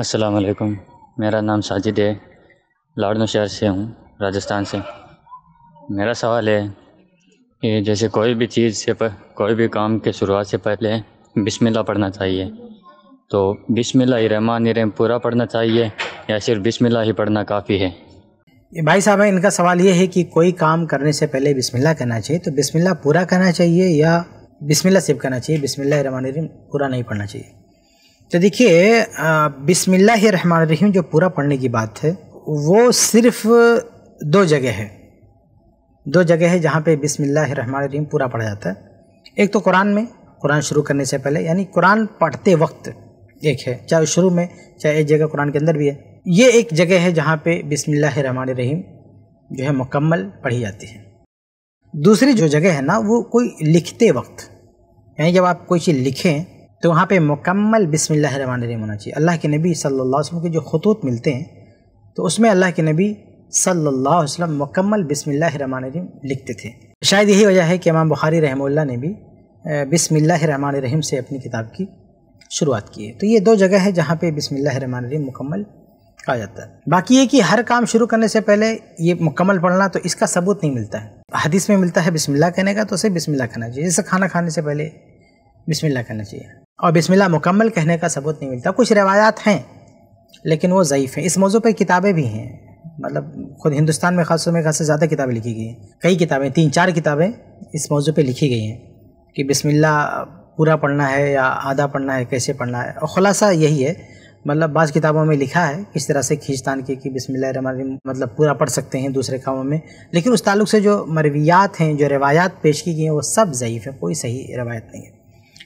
अस्सलाम वालेकुम मेरा नाम साजिद है लाडनो शहर से हूँ राजस्थान से मेरा सवाल है कि जैसे कोई भी चीज़ से पर, कोई भी काम के शुरुआत से पहले बिस्मिल्लाह पढ़ना चाहिए तो बिस्मिल्लाह रहमान रहीम पूरा पढ़ना चाहिए या सिर्फ बिस्मिल्लाह ही पढ़ना काफ़ी है भाई साहब इनका सवाल ये है कि कोई काम करने से पहले बिस्मिल्लाह करना चाहिए तो बिस्मिल्लाह पूरा करना चाहिए या बिस्मिल्लाह सिर्फ करना चाहिए बिस्मिल्लाह रहमान रहीम पूरा नहीं पढ़ना चाहिए तो देखिए रहीम जो पूरा पढ़ने की बात है वो सिर्फ दो जगह है दो जगह है जहाँ पे रहीम पूरा पढ़ा जाता है एक तो कुरान में कुरान शुरू करने से पहले यानी कुरान पढ़ते वक्त एक है चाहे शुरू में चाहे एक जगह कुरान के अंदर भी है ये एक जगह है जहाँ पे रहीम जो है मुकम्मल पढ़ी जाती है दूसरी जो जगह है ना वो कोई लिखते वक्त यानी जब आप कोई चीज़ लिखें तो वहाँ पे मुकम्मल बिसमीम होना चाहिए अल्लाह के नबी सल्ला वसम के जो खतूत मिलते हैं तो उसमें अल्लाह के नबी सल्लल्लाहु अलैहि वसल्लम मुकम्मल बिसमीम लिखते थे शायद यही वजह है कि इमाम बुखारी रहमुल्ला ने भी बिसमीम से अपनी किताब की शुरुआत की है तो ये दो जगह है जहाँ पर बिसमीम मुकम्मल कहा जाता है बाकी ये कि हर काम शुरू करने से पहले ये मुकम्मल पढ़ना तो इसका सबूत नहीं मिलता है हदीस में मिलता है बिस्मिल्लाह कहने का तो उसे बिस्मिल्लाह कहना चाहिए जैसे खाना खाने से पहले बिस्मिल्लाह कहना चाहिए और बिस्मिल्लाह मुकम्मल कहने का सबूत नहीं मिलता कुछ रवायात हैं लेकिन वो ज़यीफ़ हैं इस मौजू पर किताबें भी हैं मतलब खुद हिंदुस्तान में खास में खास ज़्यादा किताबें लिखी गई हैं कई किताबें तीन चार किताबें इस मौजू पर लिखी गई हैं कि बिस्मिल्लाह पूरा पढ़ना है या आधा पढ़ना है कैसे पढ़ना है और ख़ुलासा यही है मतलब बाज़ किताबों में लिखा है किस तरह से खींचतान के कि बिसमिल्ल मतलब पूरा पढ़ सकते हैं दूसरे कामों में लेकिन उस ताल्लुक से जो मरवियात हैं जो रवायात पेश की गई हैं वो सब ज़यीफ़ हैं कोई सही रवायत नहीं है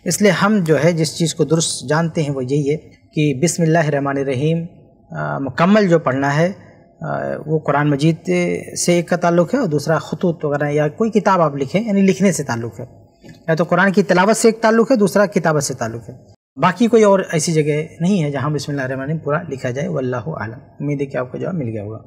इसलिए हम जो है जिस चीज़ को दुरुस्त जानते हैं वो यही है कि बिसमिल्लर रहीम मुकम्मल जो पढ़ना है आ, वो कुरान मजीद से एक का ताल्लुक है और दूसरा खतूत वगैरह या कोई किताब आप लिखें यानी लिखने से ताल्लुक है या तो कुरान की तलावत से एक ताल्लुक है दूसरा किताबत से ताल्लुक है बाकी कोई और ऐसी जगह नहीं है जहाँ बिसमिल्लर पूरा लिखा जाए वल्ल आलम उम्मीद है कि आपको जवाब मिल गया होगा